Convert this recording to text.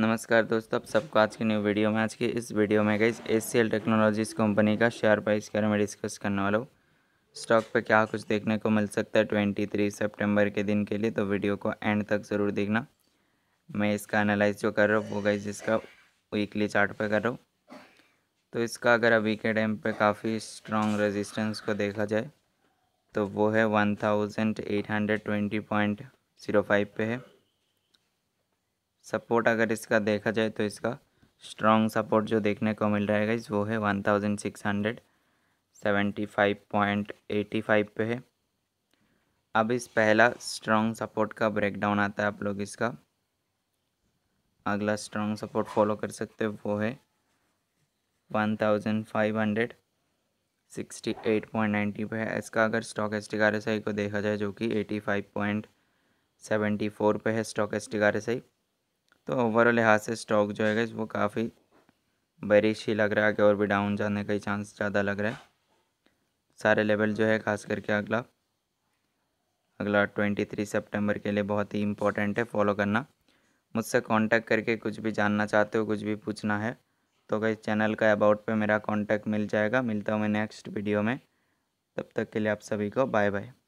नमस्कार दोस्तों आप सबको आज की न्यू वीडियो में आज की इस वीडियो में गई S C L technologies company का शेयर प्राइस के बारे में डिस्कस करने वाला हूँ स्टॉक पे क्या कुछ देखने को मिल सकता है ट्वेंटी थ्री सेप्टेम्बर के दिन के लिए तो वीडियो को एंड तक ज़रूर देखना मैं इसका एनालाइज जो कर रहा हूँ वो गई जिसका वीकली चार्ट पे कर रहा हूँ तो इसका अगर अभी के टाइम पर काफ़ी स्ट्रॉन्ग रजिस्टेंस को देखा जाए तो वो है one thousand eight hundred twenty point zero five पे है सपोर्ट अगर इसका देखा जाए तो इसका स्ट्रॉन्ग सपोर्ट जो देखने को मिल रहा है गाइज वो है one thousand six hundred seventy five point eighty five पे है अब इस पहला स्ट्रॉन्ग सपोर्ट का ब्रेकडाउन आता है आप लोग इसका अगला स्ट्रॉन्ग सपोर्ट फॉलो कर सकते हो वो है one thousand five hundred sixty eight point ninety पे है इसका अगर स्टॉक एस टी को देखा जाए जो कि eighty five point seventy four पे है स्टॉक एस टी तो ओवरऑल यहाँ से स्टॉक जो है वो काफ़ी बरिश ही लग रहा है कि और भी डाउन जाने का ही चांस ज़्यादा लग रहा है सारे लेवल जो है खास करके अगला अगला ट्वेंटी थ्री सेप्टेम्बर के लिए बहुत ही इम्पोर्टेंट है फॉलो करना मुझसे कांटेक्ट करके कुछ भी जानना चाहते हो कुछ भी पूछना है तो कहीं चैनल का अबाउट पे मेरा कांटेक्ट मिल जाएगा मिलता हूँ मैं नेक्स्ट वीडियो में तब तक के लिए आप सभी को बाय बाय